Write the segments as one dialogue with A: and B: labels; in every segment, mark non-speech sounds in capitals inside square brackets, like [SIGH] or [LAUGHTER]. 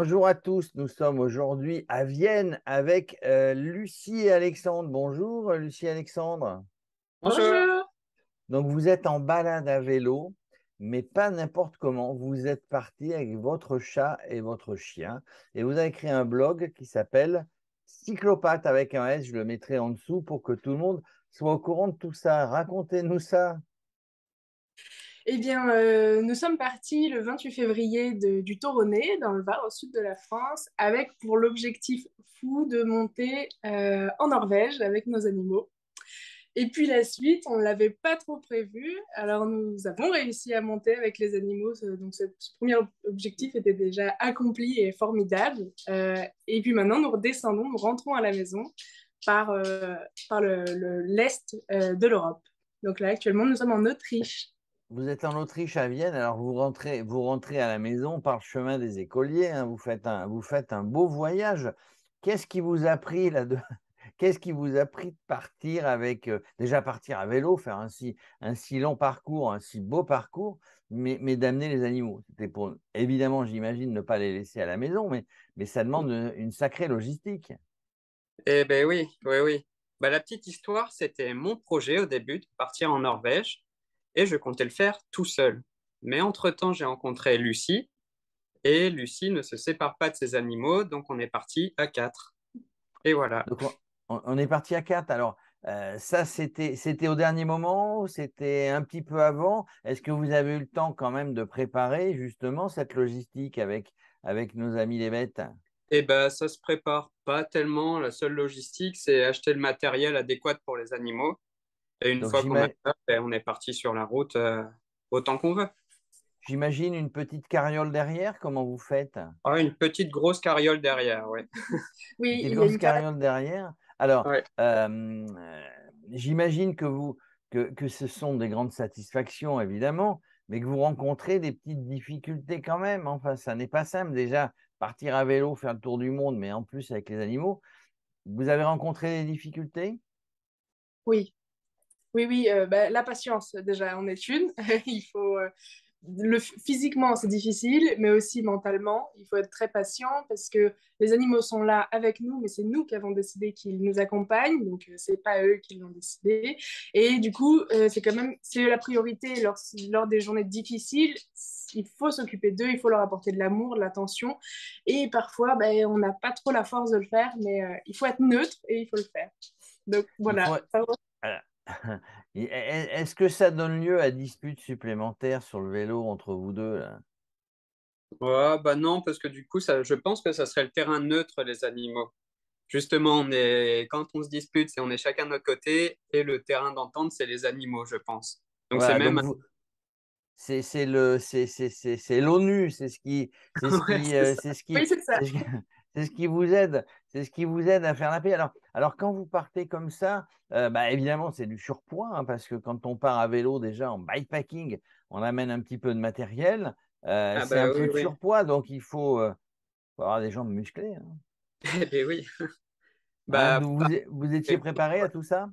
A: Bonjour à tous, nous sommes aujourd'hui à Vienne avec euh, Lucie et Alexandre. Bonjour euh, Lucie et Alexandre. Bonjour. Donc vous êtes en balade à vélo, mais pas n'importe comment. Vous êtes parti avec votre chat et votre chien et vous avez créé un blog qui s'appelle Cyclopathe avec un S. Je le mettrai en dessous pour que tout le monde soit au courant de tout ça. Racontez-nous ça.
B: Eh bien, euh, nous sommes partis le 28 février du Toronnet, dans le Var, au sud de la France, avec pour l'objectif fou de monter euh, en Norvège avec nos animaux. Et puis la suite, on ne l'avait pas trop prévu. Alors nous avons réussi à monter avec les animaux. Donc ce, premier objectif était déjà accompli et formidable. Euh, et puis maintenant, nous redescendons, nous rentrons à la maison par, par l'Est le, l'est de l'Europe. Donc là, actuellement, nous sommes en Autriche
A: vous êtes en Autriche à Vienne, alors vous rentrez, vous rentrez à la maison par le chemin des écoliers, hein, vous, faites un, vous faites un beau voyage. Qu'est-ce qui vous a pris là de... [LAUGHS] Qu'est-ce qui vous a pris de partir avec, euh, déjà partir à vélo, faire un si, un si long parcours, un si beau parcours, mais, d'amener les animaux C'était pour, évidemment, j'imagine, ne pas les laisser à la maison, mais, mais ça demande une, sacrée logistique.
C: Eh bien oui, oui, oui. Bah, la petite histoire, c'était mon projet au début de partir en Norvège et je comptais le faire tout seul. Mais entre-temps, j'ai rencontré Lucie et Lucie ne se sépare pas de ses animaux, donc on est parti à quatre. Et voilà. Donc
A: on, est parti à quatre. Alors, euh, ça, c'était au dernier moment, c'était un petit peu avant. Est-ce que vous avez eu le temps quand même de préparer justement cette logistique avec, avec
C: nos amis les bêtes eh bien, ça se prépare pas tellement. La seule logistique, c'est acheter le matériel adéquat pour les animaux. Et une fois qu'on a ben, on est parti sur la route euh, autant qu'on veut.
A: J'imagine une petite carriole derrière, comment vous faites
C: ah, Une petite grosse carriole derrière, [LAUGHS]
A: oui. une grosse carriole derrière. Alors, euh, j'imagine que, que, que ce sont des grandes satisfactions, évidemment, mais que vous rencontrez des petites difficultés quand même. Hein. Enfin, ça n'est pas simple. Déjà, partir à vélo, faire le tour du monde, mais en plus avec les animaux, vous avez rencontré des
B: difficultés Oui, oui, oui, euh, bah, la patience, déjà, en est une. [LAUGHS] il faut. Euh, le, physiquement, c'est difficile, mais aussi mentalement. Il faut être très patient parce que les animaux sont là avec nous, mais c'est nous qui avons décidé qu'ils nous accompagnent, donc ce euh, c'est pas eux qui l'ont décidé. Et du coup, c'est quand même c'est la priorité lors, lors des journées difficiles. Il faut s'occuper d'eux, il faut leur apporter de l'amour, de l'attention. Et parfois, ben, on n'a pas trop la force de le faire, mais il faut être neutre et il faut le faire.
C: Donc voilà. Voilà.
A: [LAUGHS] Est-ce que ça donne lieu à disputes supplémentaires sur le vélo entre vous deux
C: bah non, parce que du coup, je pense que ça serait le terrain neutre, les animaux. Justement, on est, quand on se dispute, c'est on est chacun de notre côté et le terrain d'entente, c'est les animaux, je pense. Donc c'est même.
A: C'est l'ONU, c'est ce qui, c'est ce [LAUGHS] qui, euh, c'est ce qui, c'est ce qui vous aide, c'est ce qui vous aide à faire la paix. Alors, alors quand vous partez comme ça, euh, bah, évidemment, c'est du surpoids, hein, parce que quand on part à vélo, déjà en bikepacking, on amène un petit peu de matériel, euh, ah, c'est bah un peu de surpoids, donc il euh, faut,
C: avoir des jambes musclées. Et hein.
A: eh ben oui. [LAUGHS] Hein, bah, vous, étiez préparé à tout ça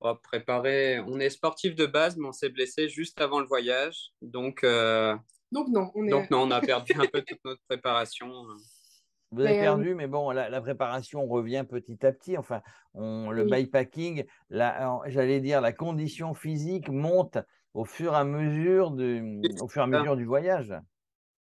C: oh, Préparé, on est sportif de base, mais on s'est blessé juste avant le voyage, donc.
A: Donc non, on est... Donc
C: non, on a [LAUGHS] perdu un peu toute notre préparation. Vous avez euh, perdu,
A: mais bon, la, préparation revient petit à petit. Enfin, le bypacking, j'allais dire, la condition physique monte au fur et à mesure du, au fur et à mesure du voyage.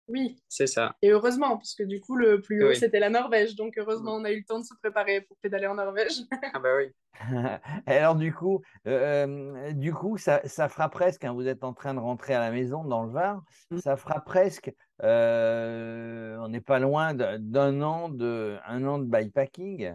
A: Oui. C'est ça.
B: Et heureusement, parce que du coup, le plus haut, c'était la Norvège. Donc, heureusement, mm. on a eu le temps de se préparer pour pédaler en Norvège. [LAUGHS] ah, bah oui.
A: [LAUGHS] Alors, du coup, euh, euh, du coup ça, ça fera presque, hein, vous êtes en train de rentrer à la maison dans le Var, mm. ça fera presque, euh, on n'est pas loin d'un an de, un an de bikepacking.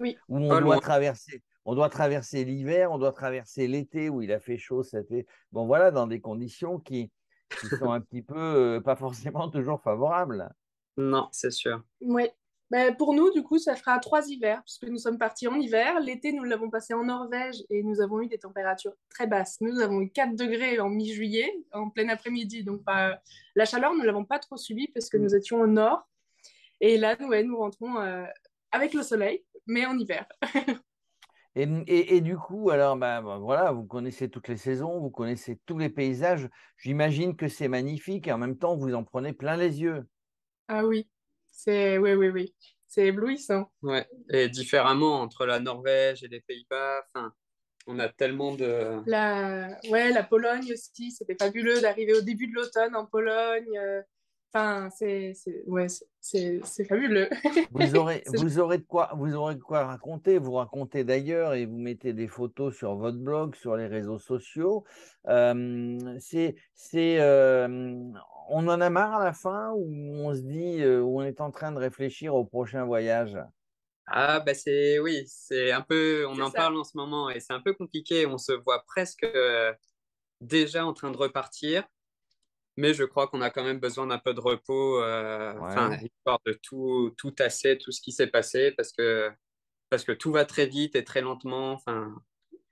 B: Oui. Où on doit
A: traverser. On doit traverser l'hiver, on doit traverser l'été où il a fait chaud. Cet été. Bon, voilà, dans des conditions qui, qui sont un petit peu euh, pas forcément toujours favorables.
C: Non, c'est sûr.
B: Oui. Mais bah, pour nous, du coup, ça fera trois hivers, puisque nous sommes partis en hiver. L'été, nous l'avons passé en Norvège et nous avons eu des températures très basses. Nous avons eu 4 degrés en mi-juillet, en plein après-midi. Donc, bah, la chaleur, nous ne l'avons pas trop subie parce que mm. nous étions au nord. Et là, ouais, nous rentrons euh, avec le soleil, mais en hiver. [LAUGHS]
A: Et, et, du coup, alors, ben voilà, vous connaissez toutes les saisons, vous connaissez tous les paysages. J'imagine que c'est magnifique et en même temps, vous en prenez plein les yeux.
B: Ah oui, c'est oui, oui, oui, c'est éblouissant. Ouais. Et
C: différemment entre la Norvège et les Pays-Bas, on a tellement de.
B: La, ouais, la Pologne aussi, c'était fabuleux d'arriver au début de l'automne en Pologne. Euh, enfin, c'est, ouais, c'est fabuleux.
A: vous [LAUGHS] aurez, vous aurez de quoi, vous aurez quoi raconter, vous racontez d'ailleurs et vous mettez des photos sur votre blog, sur les réseaux sociaux. c'est, on en a marre à la fin ou on se dit, euh, on est en train de réfléchir au prochain voyage.
C: Ah bah c'est oui, c'est un peu, on en parle en ce moment et c'est un peu compliqué. On se voit presque euh, déjà en train de repartir mais je crois qu'on a quand même besoin d'un peu de repos, euh, histoire de tout, tout tasser, tout ce qui s'est passé, parce que, parce que tout va très vite et très lentement.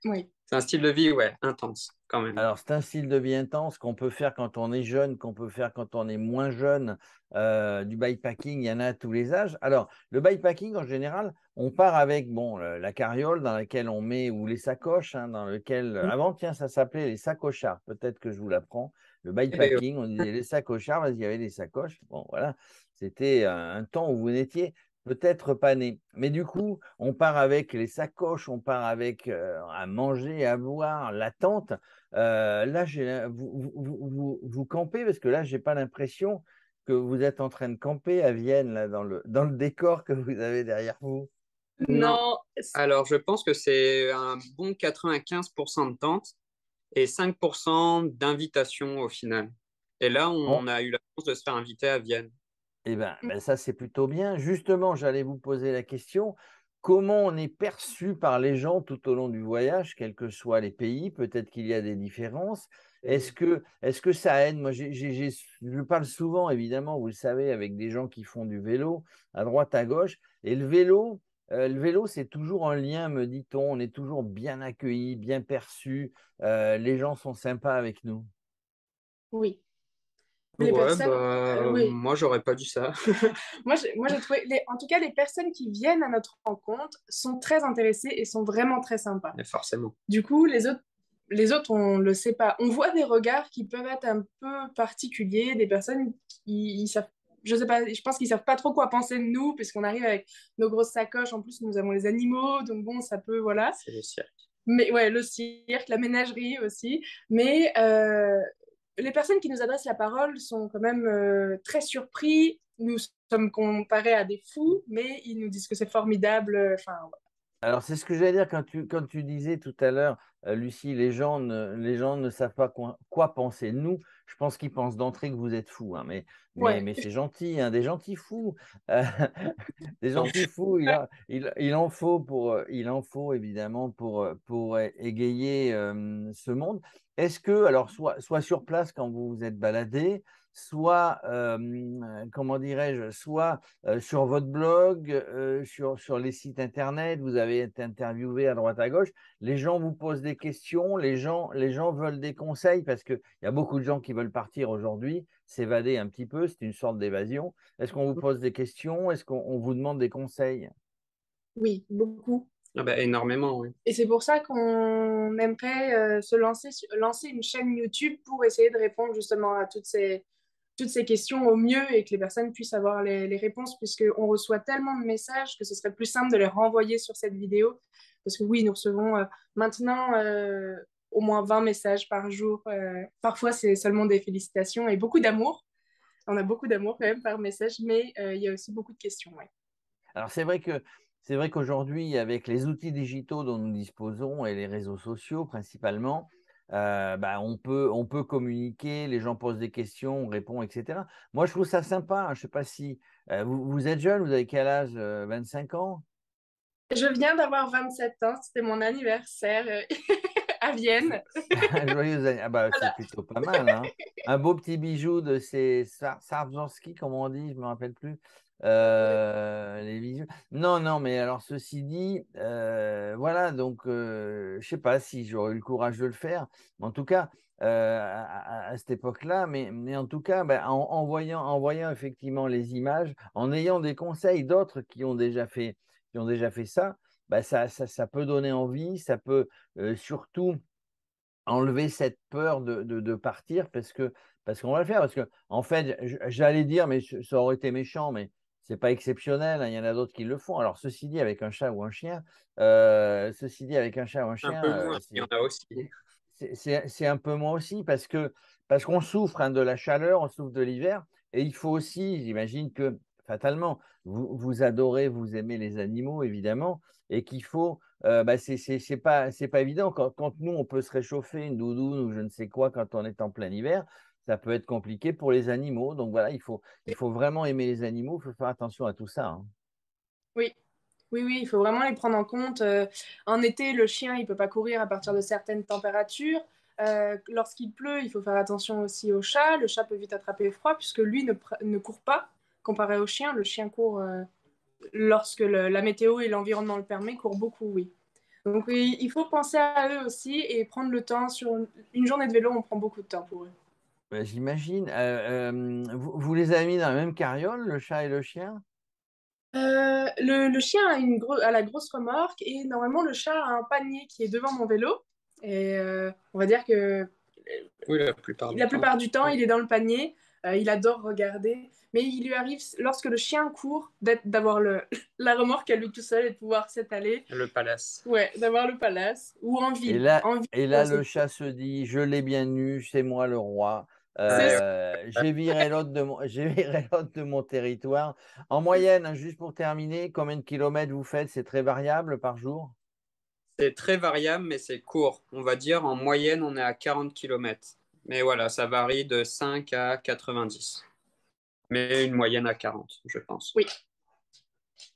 C: Oui. C'est un style de vie, ouais, intense quand même. Alors, c'est
A: un style de vie intense qu'on peut faire quand on est jeune, qu'on peut faire quand on est moins jeune. Euh, du bikepacking, il y en a à tous les âges. Alors, le bikepacking, en général, on part avec bon, la carriole dans laquelle on met, ou les sacoches, hein, dans lequel. Mmh. Avant, tiens, ça s'appelait les sacochards. Peut-être que je vous l'apprends. Le [LAUGHS] bikepacking, on disait les sacoches, parce y avait des sacoches. Bon, voilà, c'était un temps où vous n'étiez peut-être pas né. Mais du coup, on part avec les sacoches, on part avec euh, à manger, à boire, la tente. Euh, là, vous, vous, campez, parce que là, je n'ai pas l'impression que vous êtes en train de camper à Vienne, là, dans le, dans le décor que vous avez derrière vous.
B: Non.
C: Alors, je pense que c'est un bon 95% de tente et 5% d'invitations au final. Et là, on, a eu la chance de se faire inviter à Vienne. Eh
A: bien, mm. ben ça, c'est plutôt bien. Justement, j'allais vous poser la question comment on est perçu par les gens tout au long du voyage, quels que soient les pays, peut-être qu'il y a des différences. Est-ce que, est que ça aide Moi, j je parle souvent, évidemment, vous le savez, avec des gens qui font du vélo à droite, à gauche. Et le vélo, euh, le vélo, c'est toujours un lien, me dit-on. On est toujours bien accueilli, bien perçu. Euh, les gens sont sympas
C: avec nous. Oui. Bah, euh, moi, j'aurais pas dit ça. [LAUGHS]
B: [LAUGHS] moi, moi, trouvé. En tout cas, les personnes qui viennent à notre rencontre sont très intéressées et sont vraiment très sympas. Mais forcément. Du coup, les autres les autres, on le sait pas. On voit des regards qui peuvent être un peu particuliers, des personnes qui savent je sais pas, je pense qu'ils savent pas trop quoi penser de nous, puisqu'on arrive avec nos grosses sacoches. En plus, nous avons les animaux, donc bon, ça peut, voilà. C'est le cirque. Mais ouais, le cirque, la ménagerie aussi. Mais euh, les personnes qui nous adressent la parole sont quand même euh, très surpris. Nous sommes comparés à des fous, mais ils nous disent que c'est formidable. Euh, enfin,
A: Alors, c'est ce que j'allais dire quand tu, quand tu disais tout à l'heure, Lucie, les gens, ne, les gens ne savent pas quoi, penser penser. Nous, je pense qu'ils pensent d'entrée que vous êtes fou, hein, mais mais, ouais. mais c'est gentil, hein, des gentils fous. [LAUGHS] des gentils fous, il, en faut pour, euh, il en faut évidemment pour, euh, pour égayer ce monde. Est-ce que, alors, soit, soit sur place quand vous vous êtes baladé, soit, comment dirais-je, soit sur votre blog, sur, sur les sites internet, vous avez été interviewé à droite à gauche, les gens vous posent des questions, les gens, les gens veulent des conseils parce qu'il y a beaucoup de gens qui veulent partir aujourd'hui s'évader un petit peu, c'est une sorte d'évasion. Est-ce qu'on vous mmh. pose des questions Est-ce qu'on vous demande des conseils
B: Oui, beaucoup.
C: Ah bah, énormément, oui.
B: Et c'est pour ça qu'on aimerait euh, se lancer, lancer une chaîne YouTube pour essayer de répondre justement à toutes ces, toutes ces questions au mieux et que les personnes puissent avoir les, les réponses, puisqu'on reçoit tellement de messages que ce serait plus simple de les renvoyer sur cette vidéo. Parce que oui, nous recevons euh, maintenant euh, au moins 20 messages par jour. Euh, parfois, c'est seulement des félicitations et beaucoup d'amour. On a beaucoup d'amour quand même par message, mais euh, il y a aussi beaucoup de questions.
A: Alors, c'est vrai que c'est vrai qu'aujourd'hui, avec les outils digitaux dont nous disposons et les réseaux sociaux principalement, euh, bah, on, peut, on peut communiquer, les gens posent des questions, on répond, etc. Moi, je trouve ça sympa. Hein, je ne sais pas si vous, êtes jeune, vous avez quel âge 25 ans
B: Je viens d'avoir 27 ans, c'était mon anniversaire à Vienne.
A: [LAUGHS] Ah, joyeux anniversaire. Ah, bah, c'est plutôt pas mal. Hein. Un beau petit bijou de ces Sarzorski, comme on dit, je ne me rappelle plus. Euh, les Non, non, mais alors ceci dit, euh, voilà, donc je euh, je sais pas si j'aurais eu le courage de le faire, en tout cas, à, cette époque-là, mais, mais, en tout cas, bah, en, en, voyant, en voyant effectivement les images, en ayant des conseils d'autres qui ont déjà fait, qui ont déjà fait ça, bah, ça, ça, peut donner envie, ça peut euh, surtout enlever cette peur de, de, partir parce que parce qu'on va le faire. Parce que en fait, j'allais dire, mais ça aurait été méchant, mais c'est pas exceptionnel. Hein, il y en a d'autres qui le font. Alors ceci dit, avec un chat ou un chien, euh, ceci dit avec un chat ou un chien, C'est un peu moins aussi parce que parce qu'on souffre hein, de la chaleur, on souffre de l'hiver, et il faut aussi, j'imagine que fatalement. Vous, adorez, vous aimez les animaux, évidemment, et qu'il faut. Ce euh, bah c'est pas, évident. Quand, nous, on peut se réchauffer une doudoune ou je ne sais quoi quand on est en plein hiver, ça peut être compliqué pour les animaux. Donc voilà, il faut, il faut vraiment aimer les animaux, il faut faire attention à tout ça. Hein.
B: Oui. Oui, oui, il faut vraiment les prendre en compte. Euh, en été, le chien, il peut pas courir à partir de certaines températures. Euh, lorsqu'il pleut, il faut faire attention aussi au chat. Le chat peut vite attraper froid puisque lui ne court pas comparé au chien, le chien court, euh, lorsque la météo et l'environnement le permet, court beaucoup, oui. Donc il faut penser à eux aussi et prendre le temps. Sur une, journée de vélo, on prend beaucoup de temps pour eux.
A: Bah, j'imagine. Euh, euh, vous, les avez mis dans la même carriole, le chat et le chien
B: le, chien a, une la grosse remorque et normalement le chat a un panier qui est devant mon vélo. Et on va dire que la plupart, du, temps. il est dans le panier. il adore regarder mais il lui arrive, lorsque le chien court, d'avoir [LAUGHS] la remorque à lui tout seul et de pouvoir s'étaler.
C: Le palace.
B: Ouais, d'avoir le palace, ou en ville.
A: Et là, le chat se dit, je l'ai bien eu, c'est moi le roi. Euh, j'ai viré l'autre de, mon, [LAUGHS] de mon territoire. En moyenne, hein, juste pour terminer, combien de kilomètres vous faites C'est très variable par jour
C: C'est très variable, mais c'est court. On va dire en moyenne, on est à 40 kilomètres. Mais voilà, ça varie de 5 à 90 mais une moyenne à 40, je pense. Oui.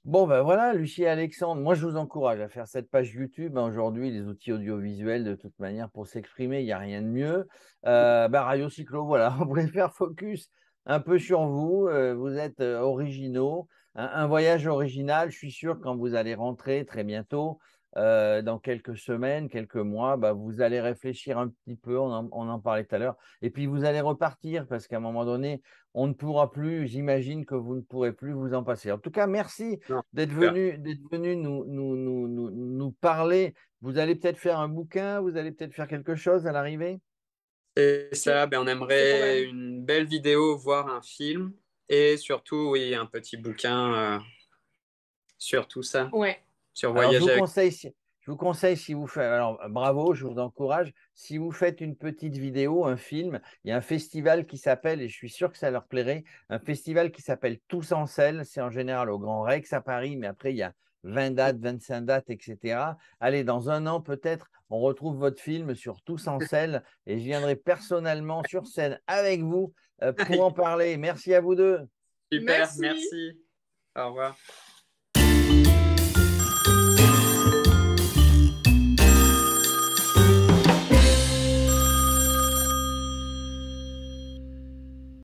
A: Bon, ben voilà, Lucie et Alexandre, moi je vous encourage à faire cette page YouTube. Hein, aujourd'hui, les outils audiovisuels, de toute manière, pour s'exprimer, il n'y a rien de mieux. Euh, ben, Radio Cyclo, voilà, on [LAUGHS] voulait faire focus un peu sur vous. Euh, vous êtes euh, originaux. Un, hein, un, voyage original, je suis sûr, quand vous allez rentrer très bientôt, euh, dans quelques semaines, quelques mois, bah, vous allez réfléchir un petit peu, on en, parlait tout à l'heure, et puis vous allez repartir parce qu'à un moment donné, on ne pourra plus, j'imagine que vous ne pourrez plus vous en passer. En tout cas, merci d'être venu, d'être venu nous, nous, parler. Vous allez peut-être faire un bouquin, vous allez peut-être faire quelque chose à l'arrivée
C: C'est ça, ben, on aimerait une belle vidéo, voir un film, et surtout, oui, un petit bouquin euh, sur tout ça. Ouais je,
A: vous conseille, si, vous faites. Alors, bravo, je vous encourage. Si vous faites une petite vidéo, un film, il y a un festival qui s'appelle, et je suis sûr que ça leur plairait, un festival qui s'appelle Tous en selle. C'est en général au Grand Rex à Paris, mais après, il y a 20 dates, 25 dates, etc. Allez, dans un an peut-être, on retrouve votre film sur Tous en [LAUGHS] selle et je viendrai personnellement sur scène avec vous euh, pour en parler. Merci à vous deux.
C: Super, merci. Au revoir.